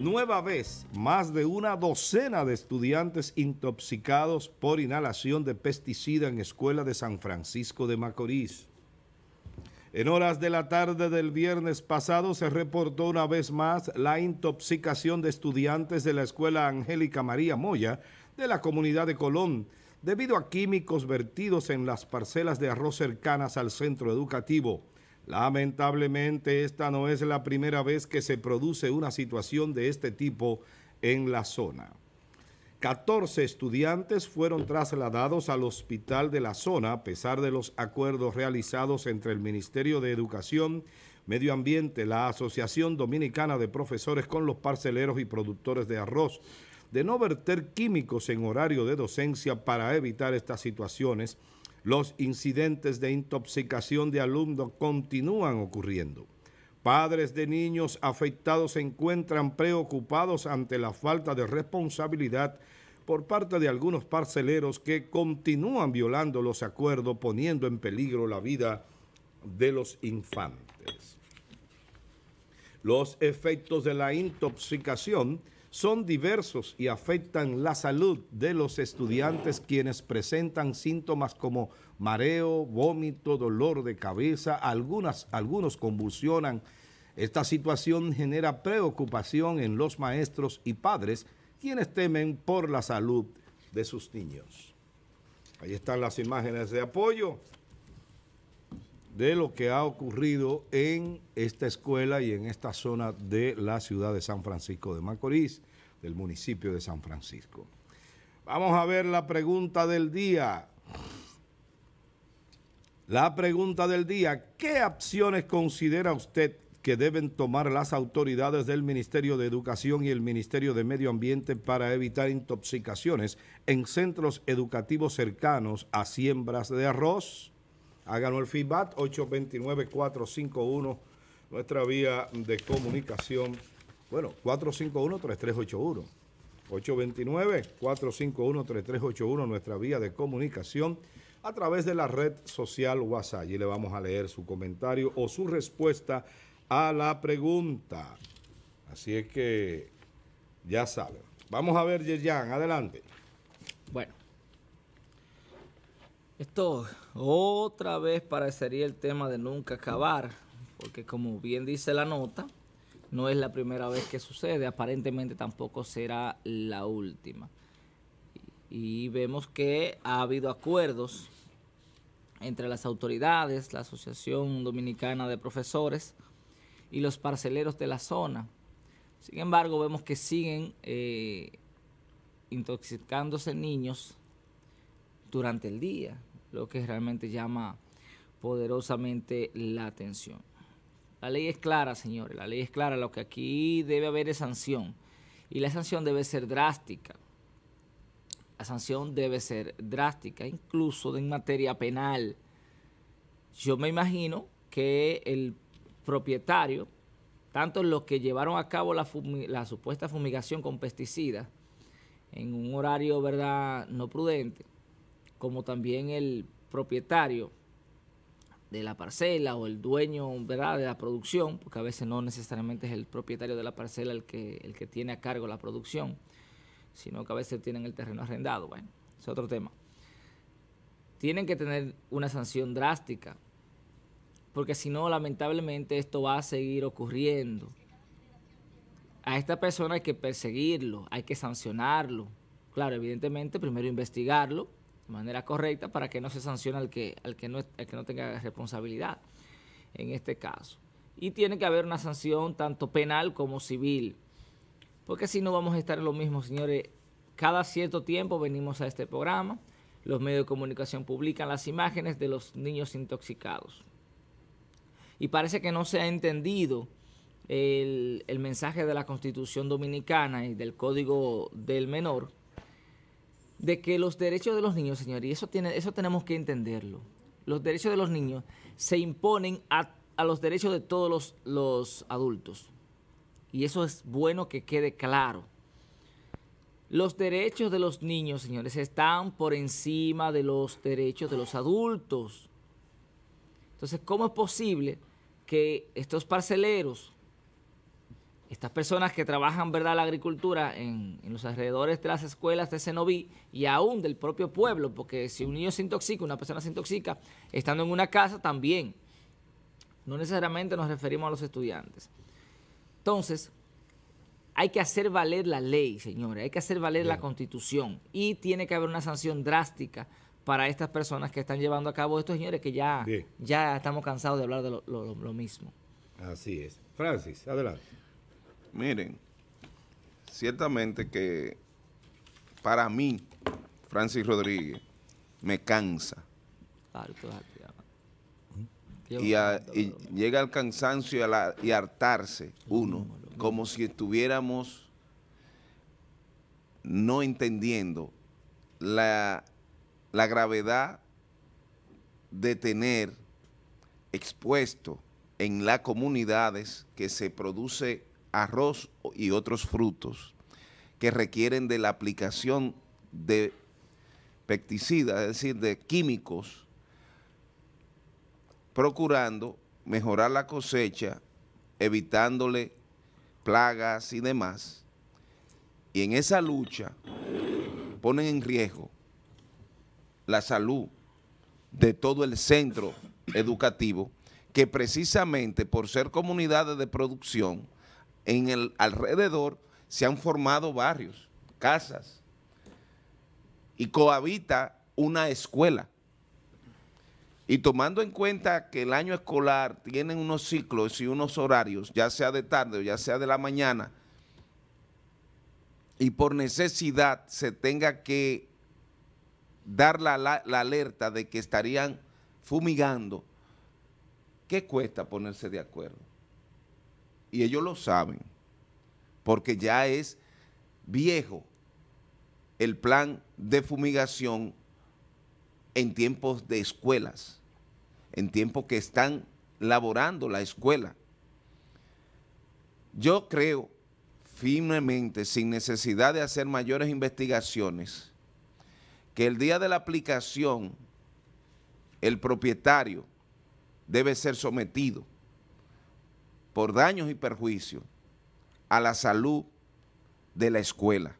nueva vez más de una docena de estudiantes intoxicados por inhalación de pesticida en escuela de San Francisco de Macorís. En horas de la tarde del viernes pasado se reportó una vez más la intoxicación de estudiantes de la Escuela Angélica María Moya de la Comunidad de Colón debido a químicos vertidos en las parcelas de arroz cercanas al centro educativo. Lamentablemente esta no es la primera vez que se produce una situación de este tipo en la zona. 14 estudiantes fueron trasladados al hospital de la zona a pesar de los acuerdos realizados entre el Ministerio de Educación, Medio Ambiente, la Asociación Dominicana de Profesores con los parceleros y productores de arroz, de no verter químicos en horario de docencia para evitar estas situaciones los incidentes de intoxicación de alumnos continúan ocurriendo. Padres de niños afectados se encuentran preocupados ante la falta de responsabilidad por parte de algunos parceleros que continúan violando los acuerdos poniendo en peligro la vida de los infantes. Los efectos de la intoxicación son diversos y afectan la salud de los estudiantes quienes presentan síntomas como mareo, vómito, dolor de cabeza, algunas, algunos convulsionan. Esta situación genera preocupación en los maestros y padres quienes temen por la salud de sus niños. Ahí están las imágenes de apoyo de lo que ha ocurrido en esta escuela y en esta zona de la ciudad de San Francisco de Macorís, del municipio de San Francisco. Vamos a ver la pregunta del día. La pregunta del día, ¿qué acciones considera usted que deben tomar las autoridades del Ministerio de Educación y el Ministerio de Medio Ambiente para evitar intoxicaciones en centros educativos cercanos a siembras de arroz? Háganos el feedback 829-451, nuestra vía de comunicación. Bueno, 451-3381. 829-451-3381, nuestra vía de comunicación a través de la red social WhatsApp. Y le vamos a leer su comentario o su respuesta a la pregunta. Así es que ya saben. Vamos a ver, Yerjan, adelante. Bueno, esto otra vez parecería el tema de nunca acabar, porque como bien dice la nota, no es la primera vez que sucede, aparentemente tampoco será la última. Y vemos que ha habido acuerdos entre las autoridades, la Asociación Dominicana de Profesores y los parceleros de la zona. Sin embargo, vemos que siguen eh, intoxicándose niños durante el día lo que realmente llama poderosamente la atención. La ley es clara, señores, la ley es clara, lo que aquí debe haber es sanción y la sanción debe ser drástica. La sanción debe ser drástica, incluso en materia penal. Yo me imagino que el propietario, tanto los que llevaron a cabo la, supuesta fumigación con pesticidas en un horario, ¿verdad?, no prudente, como también el propietario de la parcela o el dueño ¿verdad? de la producción, porque a veces no necesariamente es el propietario de la parcela el que, el que tiene a cargo la producción, sino que a veces tienen el terreno arrendado. Bueno, es otro tema. Tienen que tener una sanción drástica, porque si no, lamentablemente esto va a seguir ocurriendo. A esta persona hay que perseguirlo, hay que sancionarlo. Claro, evidentemente, primero investigarlo, de manera correcta para que no se sancione al que, al que, no, al que no tenga responsabilidad en este caso. Y tiene que haber una sanción tanto penal como civil, porque si no vamos a estar en lo mismo, señores. Cada cierto tiempo venimos a este programa, los medios de comunicación publican las imágenes de los niños intoxicados. Y parece que no se ha entendido el, el mensaje de la Constitución Dominicana y del Código del Menor, de que los derechos de los niños, señores, y eso, tiene, eso tenemos que entenderlo, los derechos de los niños se imponen a, los derechos de todos los, los adultos. Y eso es bueno que quede claro. Los derechos de los niños, señores, están por encima de los derechos de los adultos. Entonces, ¿cómo es posible que estos parceleros estas personas que trabajan ¿verdad? la agricultura en, los alrededores de las escuelas de Cenoví y aún del propio pueblo, porque si un niño se intoxica, una persona se intoxica, estando en una casa también. No necesariamente nos referimos a los estudiantes. Entonces, hay que hacer valer la ley, señores, hay que hacer valer la constitución y tiene que haber una sanción drástica para estas personas que están llevando a cabo esto, señores que ya, ya estamos cansados de hablar de lo mismo. Así es. Francis, adelante. Miren, ciertamente que para mí, Francis Rodríguez, me cansa. Y, llega al cansancio y, a hartarse uno, como si estuviéramos no entendiendo la, la gravedad de tener expuesto en las comunidades que se produce arroz y otros frutos que requieren de la aplicación de pesticidas, es decir, de químicos, procurando mejorar la cosecha, evitándole plagas y demás. Y en esa lucha ponen en riesgo la salud de todo el centro educativo que precisamente por ser comunidades de producción en el alrededor se han formado barrios, casas, y cohabita una escuela. Y tomando en cuenta que el año escolar tiene unos ciclos y unos horarios, ya sea de tarde o ya sea de la mañana, y por necesidad se tenga que dar la, alerta de que estarían fumigando, ¿qué cuesta ponerse de acuerdo? y ellos lo saben, porque ya es viejo el plan de fumigación en tiempos de escuelas, en tiempos que están laborando la escuela. Yo creo firmemente, sin necesidad de hacer mayores investigaciones, que el día de la aplicación el propietario debe ser sometido por daños y perjuicios a la salud de la escuela.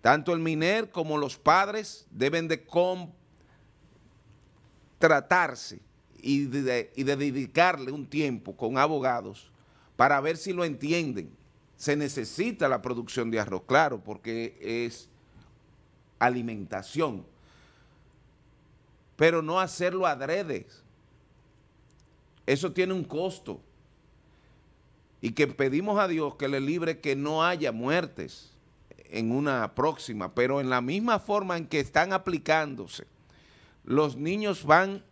Tanto el MINER como los padres deben de tratarse y de, dedicarle un tiempo con abogados para ver si lo entienden. Se necesita la producción de arroz, claro, porque es alimentación, pero no hacerlo adredes eso tiene un costo. Y que pedimos a Dios que le libre que no haya muertes en una próxima, pero en la misma forma en que están aplicándose, los niños van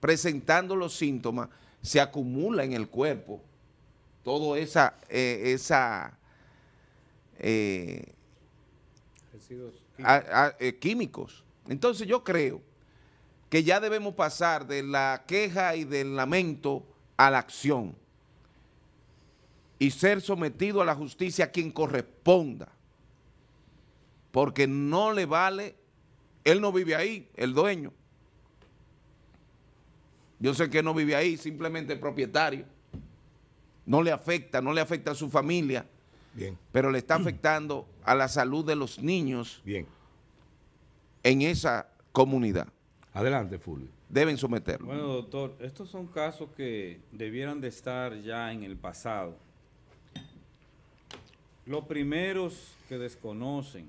presentando los síntomas, se acumula en el cuerpo todo esa, eh, esa eh, eh, químicos. Entonces yo creo que ya debemos pasar de la queja y del lamento a la acción y ser sometido a la justicia a quien corresponda, porque no le vale, él no vive ahí, el dueño. Yo sé que no vive ahí, simplemente el propietario. No le afecta, no le afecta a su familia. Pero le está afectando a la salud de los niños Bien. en esa comunidad. Adelante, Fulvio. Deben someterlo. Bueno, doctor, estos son casos que debieran de estar ya en el pasado. Los primeros que desconocen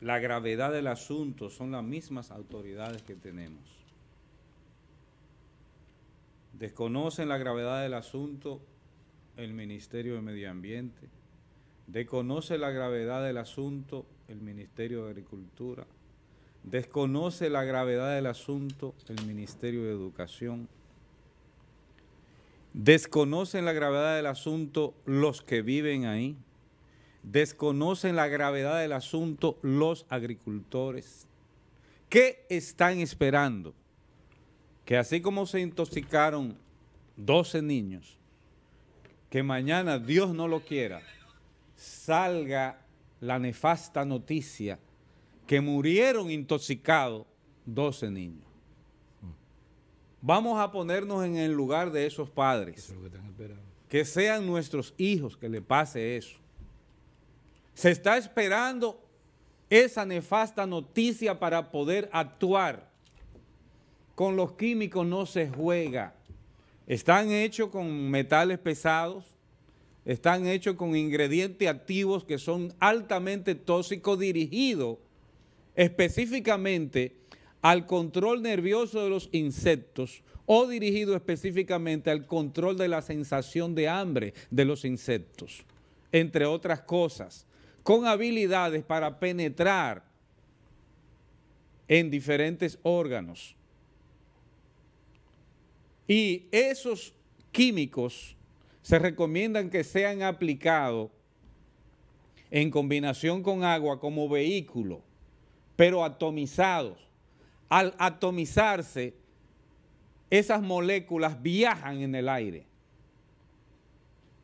la gravedad del asunto son las mismas autoridades que tenemos. Desconocen la gravedad del asunto el Ministerio de Medio Ambiente, desconoce la gravedad del asunto el Ministerio de Agricultura, desconoce la gravedad del asunto el Ministerio de Educación, desconocen la gravedad del asunto los que viven ahí, desconocen la gravedad del asunto los agricultores. ¿Qué están esperando? Que así como se intoxicaron 12 niños, que mañana, Dios no lo quiera, salga la nefasta noticia que murieron intoxicados 12 niños. Vamos a ponernos en el lugar de esos padres. que sean nuestros hijos que le pase eso. Se está esperando esa nefasta noticia para poder actuar. Con los químicos no se juega. Están hechos con metales pesados, están hechos con ingredientes activos que son altamente tóxicos dirigidos específicamente al control nervioso de los insectos o dirigido específicamente al control de la sensación de hambre de los insectos, entre otras cosas, con habilidades para penetrar en diferentes órganos. Y esos químicos se recomiendan que sean aplicados en combinación con agua como vehículo pero atomizados. Al atomizarse, esas moléculas viajan en el aire.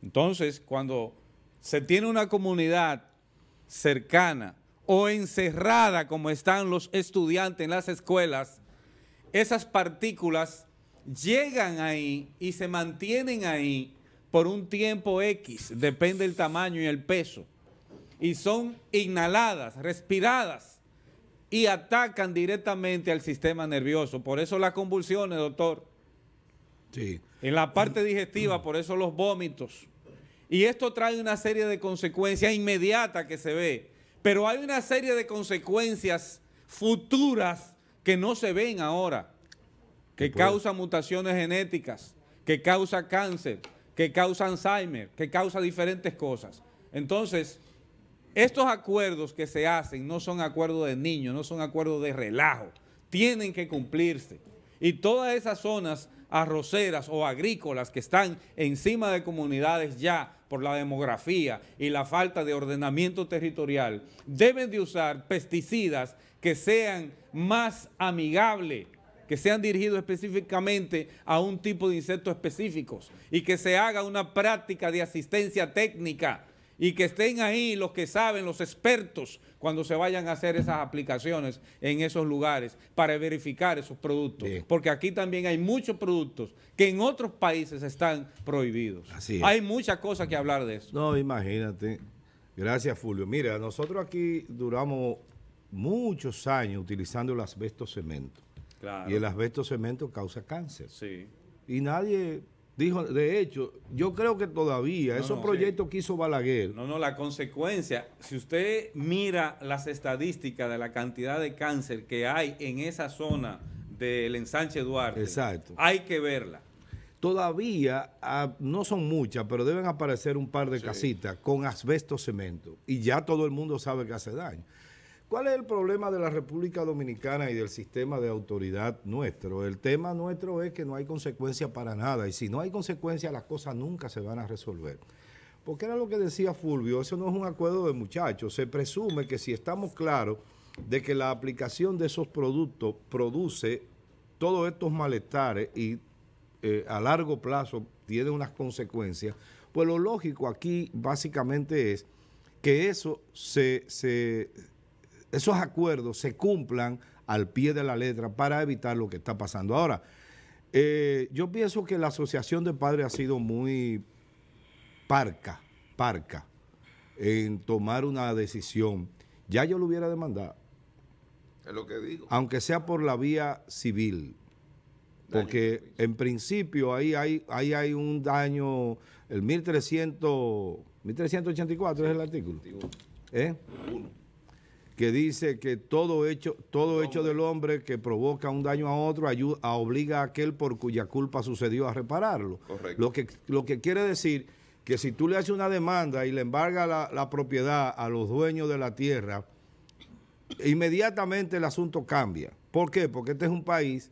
Entonces, cuando se tiene una comunidad cercana o encerrada como están los estudiantes en las escuelas, esas partículas llegan ahí y se mantienen ahí por un tiempo X, depende del tamaño y el peso, y son inhaladas, respiradas y atacan directamente al sistema nervioso. Por eso las convulsiones, doctor. Sí. En la parte digestiva, por eso los vómitos. Y esto trae una serie de consecuencias inmediatas que se ve, pero hay una serie de consecuencias futuras que no se ven ahora, que causa mutaciones genéticas, que causa cáncer, que causa Alzheimer, que causa diferentes cosas. Entonces, estos acuerdos que se hacen no son acuerdos de niños, no son acuerdos de relajo. Tienen que cumplirse. Y todas esas zonas arroceras o agrícolas que están encima de comunidades ya por la demografía y la falta de ordenamiento territorial, deben de usar pesticidas que sean más amigables, que sean dirigidos específicamente a un tipo de insectos específicos y que se haga una práctica de asistencia técnica y que estén ahí los que saben, los expertos, cuando se vayan a hacer esas aplicaciones en esos lugares para verificar esos productos. Porque aquí también hay muchos productos que en otros países están prohibidos. Así es. Hay muchas cosas que hablar de eso. No, imagínate. Gracias, Fulvio. Mira, nosotros aquí duramos muchos años utilizando el asbesto cemento. Y el asbesto cemento causa cáncer. Sí. Y nadie Dijo, de hecho, yo creo que todavía esos proyectos que hizo Balaguer. No, no, la consecuencia, si usted mira las estadísticas de la cantidad de cáncer que hay en esa zona del ensanche Duarte, hay que verla. Todavía ah, no son muchas, pero deben aparecer un par de casitas con asbesto cemento. Y ya todo el mundo sabe que hace daño. ¿Cuál es el problema de la República Dominicana y del sistema de autoridad nuestro? El tema nuestro es que no hay consecuencia para nada y si no hay consecuencia las cosas nunca se van a resolver. Porque era lo que decía Fulvio, eso no es un acuerdo de muchachos, se presume que si estamos claros de que la aplicación de esos productos produce todos estos malestares y eh, a largo plazo tiene unas consecuencias, pues lo lógico aquí básicamente es que eso se esos acuerdos se cumplan al pie de la letra para evitar lo que está pasando. Ahora, eh, yo pienso que la Asociación de Padres ha sido muy parca, parca, en tomar una decisión. Ya yo lo hubiera demandado. Es lo que digo. Aunque sea por la vía civil. Porque en principio ahí hay, un daño, el 1300, 1384 es el artículo. ¿Eh? que dice que todo hecho, todo hecho del hombre que provoca un daño a otro ayuda, obliga a aquel por cuya culpa sucedió a repararlo. Lo que, lo que quiere decir que si tú le haces una demanda y le embarga la, propiedad a los dueños de la tierra, inmediatamente el asunto cambia. ¿Por qué? Porque este es un país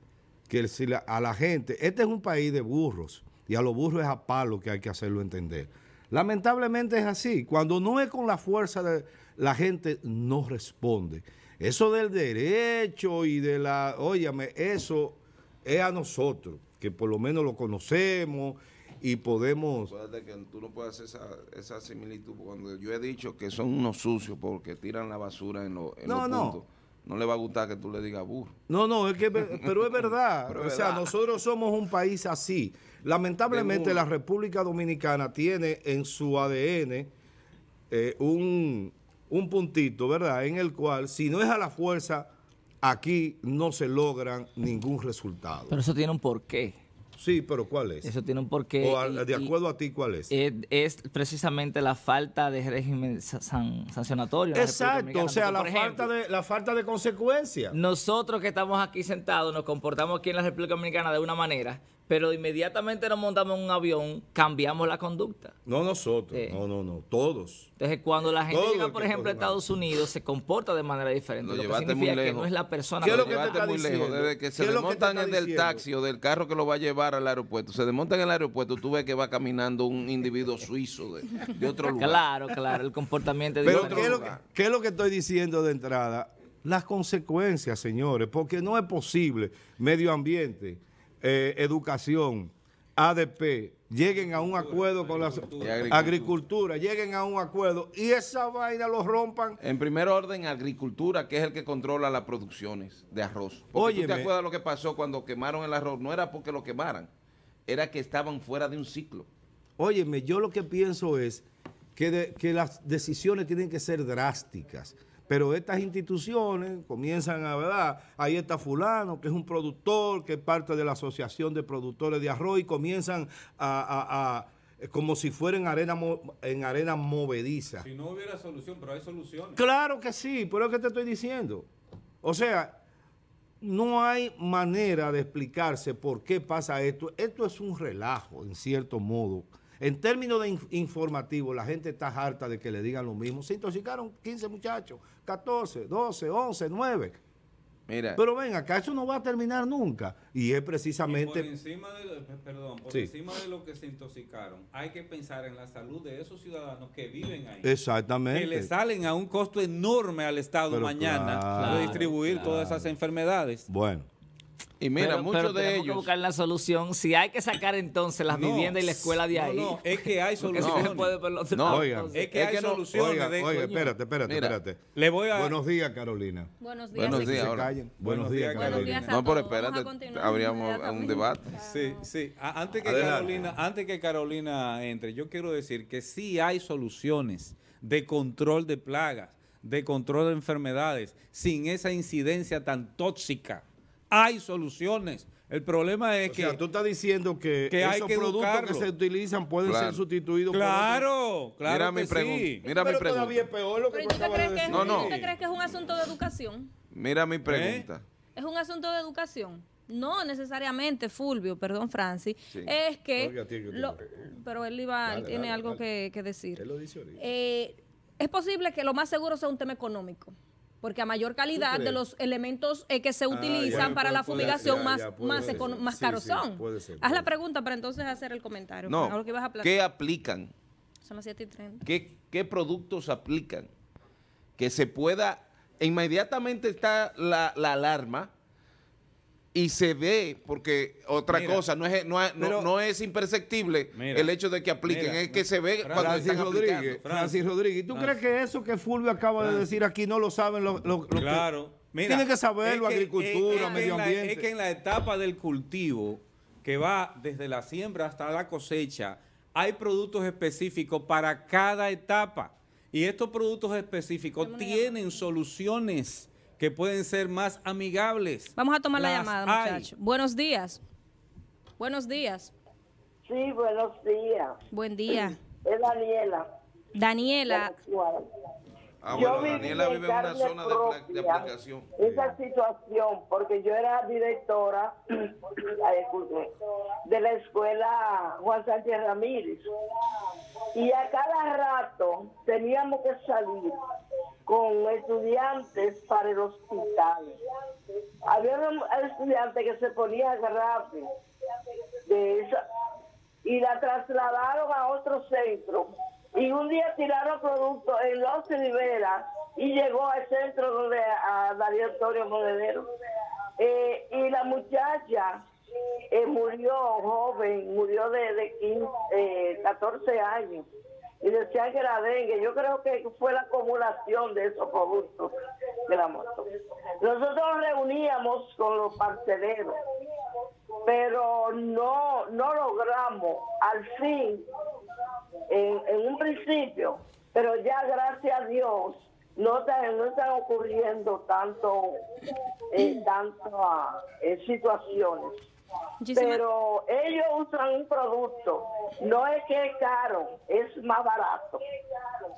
que si a la gente, este es un país de burros y a los burros es a palo que hay que hacerlo entender. Lamentablemente es así. Cuando no es con la fuerza, de, la gente no responde. Eso del derecho y de la... Óyame, eso es a nosotros, que por lo menos lo conocemos y podemos... tú no puedes hacer esa, similitud cuando yo he dicho que son unos sucios porque tiran la basura en, los no, los no. No le va a gustar que tú le digas burro. No, no, es que, pero es verdad. o sea, nosotros somos un país así. Lamentablemente la República Dominicana tiene en su ADN eh, un, puntito, ¿verdad? En el cual si no es a la fuerza, aquí no se logran ningún resultado. Pero eso tiene un porqué. Sí, pero ¿cuál es? Eso tiene un porqué. O de acuerdo a ti, ¿cuál es? es? precisamente la falta de régimen sancionatorio. Exacto, o sea, de, la falta de consecuencia. Nosotros que estamos aquí sentados, nos comportamos aquí en la República Dominicana de una manera, pero inmediatamente nos montamos en un avión, cambiamos la conducta. No nosotros, no, no, no, todos. Entonces, cuando la gente llega, por ejemplo, a Estados Unidos, se comporta de manera diferente, lo, que significa que no es la persona. ¿Qué lo que te muy lejos, desde que se desmontan en el taxi o del carro que lo va a llevar al aeropuerto, se desmontan en el aeropuerto, tú ves que va caminando un individuo suizo de, otro lugar. Claro, claro, el comportamiento de Pero ¿qué es, ¿qué es lo que estoy diciendo de entrada? Las consecuencias, señores, porque no es posible medio ambiente eh, educación, ADP, lleguen a un acuerdo con la agricultura. lleguen a un acuerdo y esa vaina lo rompan. En primer orden, agricultura, que es el que controla las producciones de arroz. Oye, te acuerdas lo que pasó cuando quemaron el arroz? No era porque lo quemaran, era que estaban fuera de un ciclo. Óyeme, yo lo que pienso es que, que las decisiones tienen que ser drásticas. Pero estas instituciones comienzan a, ¿verdad? Ahí está fulano, que es un productor, que es parte de la Asociación de Productores de Arroz, y comienzan a, eh, como si fuera en arena, en arena movediza. Si no hubiera solución, pero hay soluciones. Claro que sí, pero es que te estoy diciendo. O sea, no hay manera de explicarse por qué pasa esto. Esto es un relajo, en cierto modo. En términos de informativo, la gente está harta de que le digan lo mismo. Se intoxicaron 15 muchachos, 14, 12, 11, 9. Pero ven acá, eso no va a terminar nunca. Y es precisamente... por encima de lo, eh, perdón, por encima de lo que se intoxicaron, hay que pensar en la salud de esos ciudadanos que viven ahí. Exactamente. Que le salen a un costo enorme al Estado mañana distribuir distribuir todas esas enfermedades. Bueno. Y mira, muchos de tenemos ellos. que buscar la solución. Si hay que sacar entonces las viviendas y la escuela de ahí. No, es que hay soluciones. no, oigan, es que hay soluciones. Oigan, espérate, espérate, espérate. Le voy a... Buenos días, Carolina. Buenos días, Buenos días, Buenos, días, Carolina. no, pero espérate, habríamos un, debate. Sí, sí. Antes que, Carolina, antes que Carolina entre, yo quiero decir que sí hay soluciones de control de plagas, de control de enfermedades, sin esa incidencia tan tóxica hay soluciones. El problema es que. Sea, tú estás diciendo que, esos hay productos que se utilizan pueden ser sustituidos claro, por. Claro, claro. Mira mi pregunta. todavía es peor lo que no, ¿tú crees que es un asunto de educación? Mira mi ¿Eh? pregunta. Es un asunto de educación. No necesariamente, Fulvio, perdón, Francis, es que... pero él iba, tiene algo Que, decir. Él lo dice eh, es posible que lo más seguro sea un tema económico porque a mayor calidad de los elementos eh, que se ah, utilizan para la fumigación, más, más, caros son. Haz la pregunta para entonces hacer el comentario. No, ¿qué aplican? Son las ¿Qué, productos aplican? Que se pueda, e inmediatamente está la, la alarma, y se ve, porque otra cosa, no es, no, no, es imperceptible el hecho de que apliquen, es que se ve Francis cuando están Rodríguez, aplicando. Francis Rodríguez, ¿tú crees que eso que Fulvio acaba de decir aquí no lo saben los lo, claro. que tienen que saberlo, agricultura, medio ambiente? es que en la etapa del cultivo, que va desde la siembra hasta la cosecha, hay productos específicos para cada etapa. Y estos productos específicos tienen soluciones que pueden ser más amigables. Vamos a tomar la llamada, muchachos. Buenos días. Buenos días. Sí, buenos días. Buen día. Es Daniela. Daniela. Ah, yo Daniela vive en una zona de, aplicación. Esa situación, porque yo era directora de la escuela Juan Sánchez Ramírez. Y a cada rato teníamos que salir con estudiantes para el hospital. Había un estudiante que se ponía grave de esa y la trasladaron a otro centro. Y un día tiraron productos en Los Rivera y llegó al centro donde a Darío Antonio Monedero. Eh, y la muchacha eh, murió joven, murió de, de 15, eh, 14 años y decían que era dengue. Yo creo que fue la acumulación de esos productos de la moto. Nosotros nos reuníamos con los parceleros, pero no, no logramos al fin, en, un principio, pero ya gracias a Dios no, están, ocurriendo tanto, eh, tantas ah, eh, situaciones. Pero ellos usan un producto, no es que es caro, es más barato.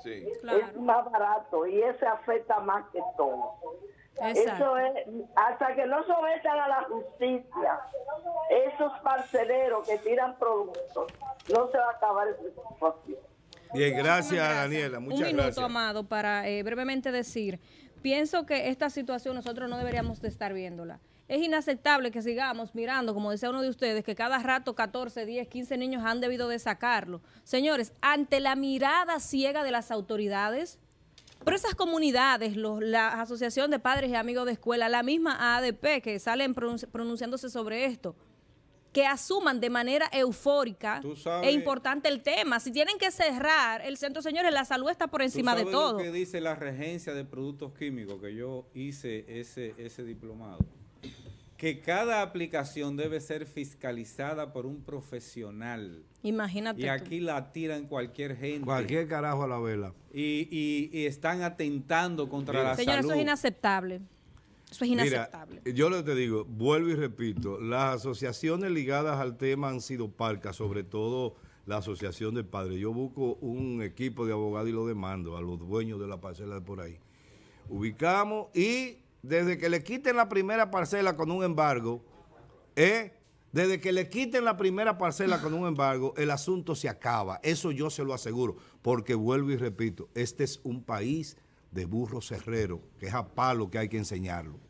Es más barato y ese afecta más que todo. Eso es, hasta que no sometan a la justicia esos parceleros que tiran productos, no se va a acabar Bien, gracias Daniela, muchas gracias. Un minuto, Amado, para eh, brevemente decir, pienso que esta situación nosotros no deberíamos de estar viéndola. Es inaceptable que sigamos mirando, como decía uno de ustedes, que cada rato 14, 10, 15 niños han debido de sacarlo. Señores, ante la mirada ciega de las autoridades, por esas comunidades, los, la Asociación de Padres y Amigos de Escuela, la misma ADP que salen pronunciándose sobre esto, que asuman de manera eufórica e importante el tema. Si tienen que cerrar el centro, señores, la salud está por encima de todo. Lo que dice la regencia de productos químicos, que yo hice ese diplomado que cada aplicación debe ser fiscalizada por un profesional. Imagínate. Y aquí la tiran cualquier gente. Cualquier carajo a la vela. Y, están atentando contra la salud. eso es inaceptable. Eso es inaceptable. Yo yo te digo, vuelvo y repito, las asociaciones ligadas al tema han sido parcas, sobre todo la asociación de padres. Yo busco un equipo de abogados y lo demando a los dueños de la parcela de por ahí. Ubicamos y desde que le quiten la primera parcela con un embargo, ¿eh? desde que le quiten la primera parcela con un embargo, el asunto se acaba. Eso yo se lo aseguro, porque vuelvo y repito, este es un país de burro cerrero que es a palo que hay que enseñarlo.